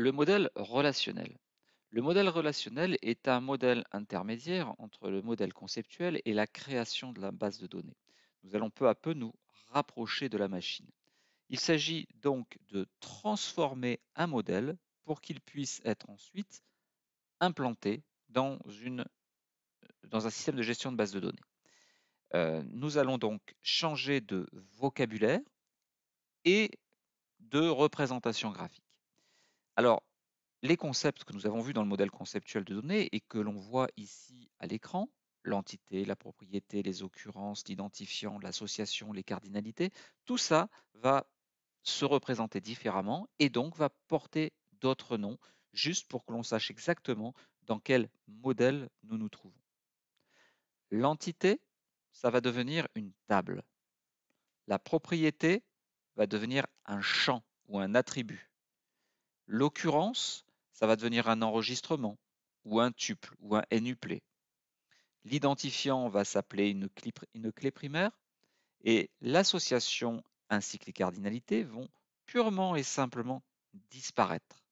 Le modèle relationnel. Le modèle relationnel est un modèle intermédiaire entre le modèle conceptuel et la création de la base de données. Nous allons peu à peu nous rapprocher de la machine. Il s'agit donc de transformer un modèle pour qu'il puisse être ensuite implanté dans, un système de gestion de base de données. Euh, nous allons donc changer de vocabulaire et de représentation graphique. Alors, les concepts que nous avons vus dans le modèle conceptuel de données et que l'on voit ici à l'écran, l'entité, la propriété, les occurrences, l'identifiant, l'association, les cardinalités, tout ça va se représenter différemment et donc va porter d'autres noms, juste pour que l'on sache exactement dans quel modèle nous nous trouvons. L'entité, ça va devenir une table. La propriété va devenir un champ ou un attribut. L'occurrence, ça va devenir un enregistrement, ou un tuple, ou un n e. L'identifiant va s'appeler une, une, clé primaire, et l'association ainsi que les cardinalités vont purement et simplement disparaître.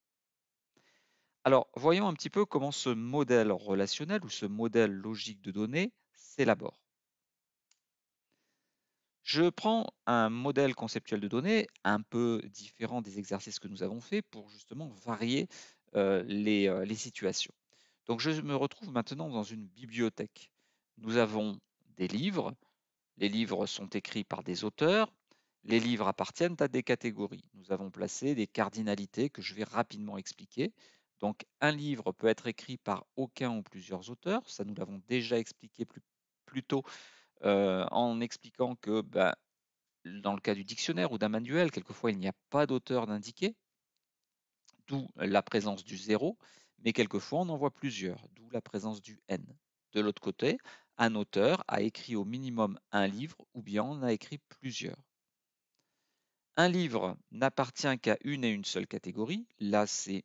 Alors, voyons un petit peu comment ce modèle relationnel ou ce modèle logique de données s'élabore. Je prends un modèle conceptuel de données un peu différent des exercices que nous avons faits pour justement varier les, situations. Donc je me retrouve maintenant dans une bibliothèque. Nous avons des livres. Les livres sont écrits par des auteurs. Les livres appartiennent à des catégories. Nous avons placé des cardinalités que je vais rapidement expliquer. Donc un livre peut être écrit par aucun ou plusieurs auteurs. Ça, nous l'avons déjà expliqué plus tôt en expliquant que bah, dans le cas du dictionnaire ou d'un manuel, quelquefois il n'y a pas d'auteur d'indiqué, d'où la présence du zéro, mais quelquefois on en voit plusieurs, d'où la présence du n. De l'autre côté, un auteur a écrit au minimum un livre ou bien en a écrit plusieurs. Un livre n'appartient qu'à une et une seule catégorie. Là, c'est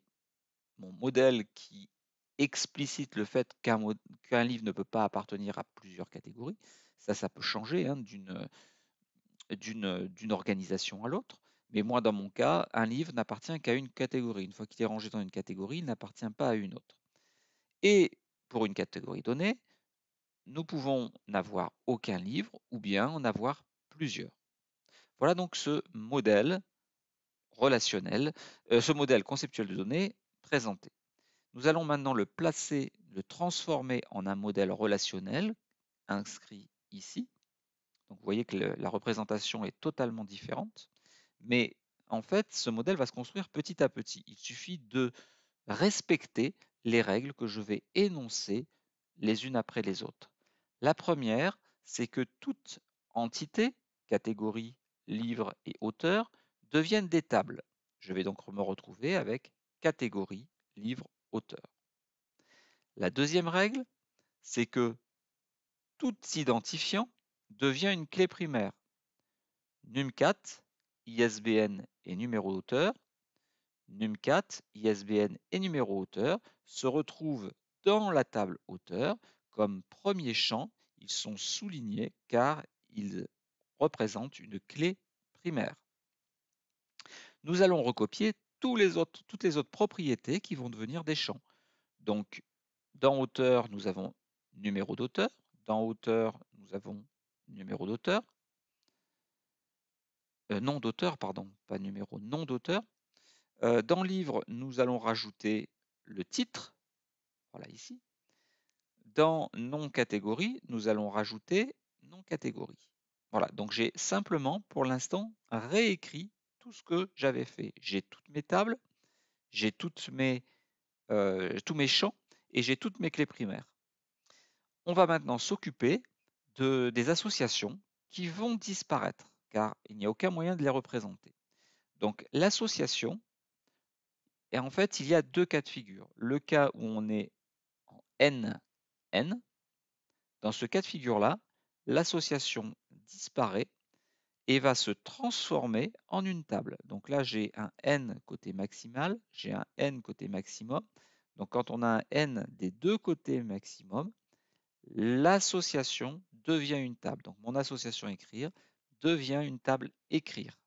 mon modèle qui explicite le fait qu'un livre ne peut pas appartenir à plusieurs catégories. Ça, ça peut changer hein, d'une, d'une, d'une organisation à l'autre. Mais moi, dans mon cas, un livre n'appartient qu'à une catégorie. Une fois qu'il est rangé dans une catégorie, il n'appartient pas à une autre. Et pour une catégorie donnée, nous pouvons n'avoir aucun livre ou bien en avoir plusieurs. Voilà donc ce modèle relationnel, euh, ce modèle conceptuel de données présenté. Nous allons maintenant le placer, le transformer en un modèle relationnel inscrit ici. Donc vous voyez que la représentation est totalement différente. Mais en fait, ce modèle va se construire petit à petit. Il suffit de respecter les règles que je vais énoncer les unes après les autres. La première, c'est que toute entité, catégorie, livre et auteur, deviennent des tables. Je vais donc me retrouver avec catégorie, livre, auteur. La deuxième règle, c'est que tout identifiant devient une clé primaire. Num4, ISBN et numéro d'auteur. Num4, ISBN et numéro d'auteur se retrouvent dans la table auteur comme premier champ. Ils sont soulignés car ils représentent une clé primaire. Nous allons recopier les autres, toutes les autres propriétés qui vont devenir des champs. Donc, dans auteur, nous avons numéro d'auteur dans auteur, nous avons numéro d'auteur. Euh, nom d'auteur, pardon, pas numéro, nom d'auteur. Euh, dans livre, nous allons rajouter le titre. Voilà ici. Dans nom catégorie, nous allons rajouter nom catégorie. Voilà, donc j'ai simplement pour l'instant réécrit tout ce que j'avais fait. J'ai toutes mes tables, j'ai euh, tous mes champs et j'ai toutes mes clés primaires. On va maintenant s'occuper de, des associations qui vont disparaître, car il n'y a aucun moyen de les représenter. Donc l'association, et en fait, il y a deux cas de figure. Le cas où on est en NN, dans ce cas de figure-là, l'association disparaît et va se transformer en une table. Donc là, j'ai un n côté maximal, j'ai un n côté maximum. Donc quand on a un n des deux côtés maximum, l'association devient une table. Donc mon association écrire devient une table écrire.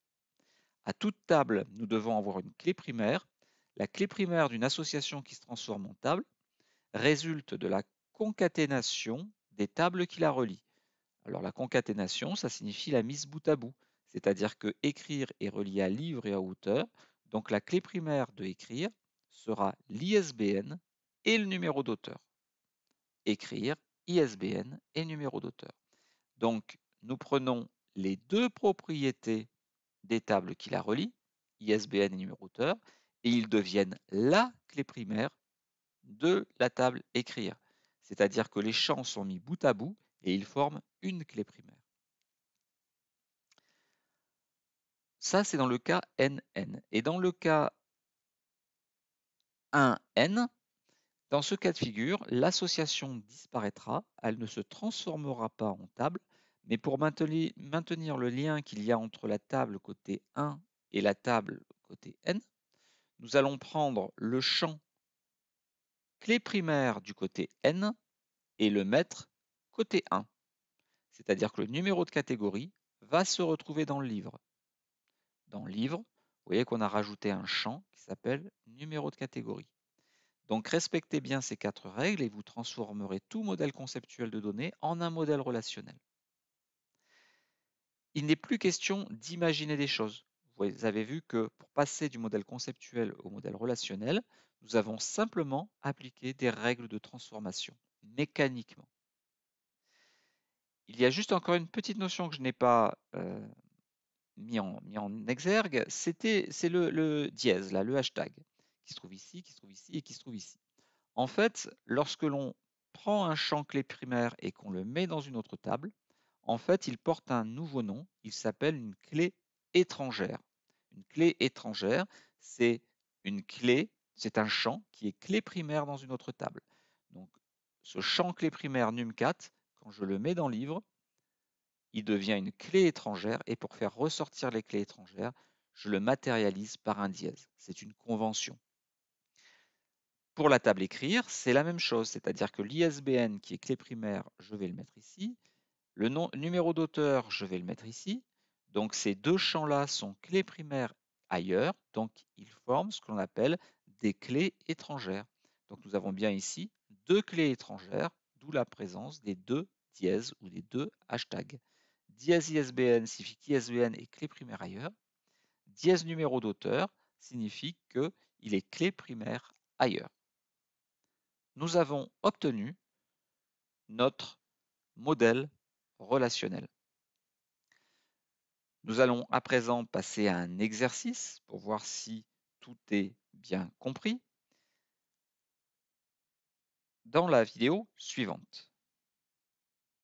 À toute table, nous devons avoir une clé primaire. La clé primaire d'une association qui se transforme en table résulte de la concaténation des tables qui la relient. Alors la concaténation, ça signifie la mise bout à bout, c'est-à-dire que écrire est relié à livre et à auteur, donc la clé primaire de écrire sera l'ISBN et le numéro d'auteur. Écrire ISBN et numéro d'auteur. Donc, nous prenons les deux propriétés des tables qui la relient, ISBN et numéro d'auteur, et ils deviennent la clé primaire de la table écrire. C'est-à-dire que les champs sont mis bout à bout et ils forment une clé primaire. Ça, c'est dans le cas NN. Et dans le cas 1N, dans ce cas de figure, l'association disparaîtra, elle ne se transformera pas en table, mais pour maintenir le lien qu'il y a entre la table côté 1 et la table côté n, nous allons prendre le champ clé primaire du côté n et le mettre côté 1. C'est-à-dire que le numéro de catégorie va se retrouver dans le livre. Dans le livre, vous voyez qu'on a rajouté un champ qui s'appelle numéro de catégorie. Donc respectez bien ces quatre règles et vous transformerez tout modèle conceptuel de données en un modèle relationnel. Il n'est plus question d'imaginer des choses. Vous avez vu que pour passer du modèle conceptuel au modèle relationnel, nous avons simplement appliqué des règles de transformation, mécaniquement. Il y a juste encore une petite notion que je n'ai pas euh, mis, en, exergue, c'est le, le dièse, là, le hashtag qui se trouve ici, qui se trouve ici et qui se trouve ici. En fait, lorsque l'on prend un champ clé primaire et qu'on le met dans une autre table, en fait, il porte un nouveau nom, il s'appelle une clé étrangère. Une clé étrangère, c'est une clé, c'est un champ qui est clé primaire dans une autre table. Donc, ce champ clé primaire num4, quand je le mets dans le livre, il devient une clé étrangère et pour faire ressortir les clés étrangères, je le matérialise par un dièse. C'est une convention. Pour la table écrire, c'est la même chose, c'est-à-dire que l'ISBN qui est clé primaire, je vais le mettre ici. Le nom, numéro d'auteur, je vais le mettre ici. Donc ces deux champs-là sont clés primaires ailleurs, donc ils forment ce qu'on appelle des clés étrangères. Donc nous avons bien ici deux clés étrangères, d'où la présence des deux dièses ou des deux hashtags. Dièse ISBN signifie qu'ISBN est clé primaire ailleurs. Dièse numéro d'auteur signifie qu'il est clé primaire ailleurs nous avons obtenu notre modèle relationnel. Nous allons à présent passer à un exercice pour voir si tout est bien compris dans la vidéo suivante.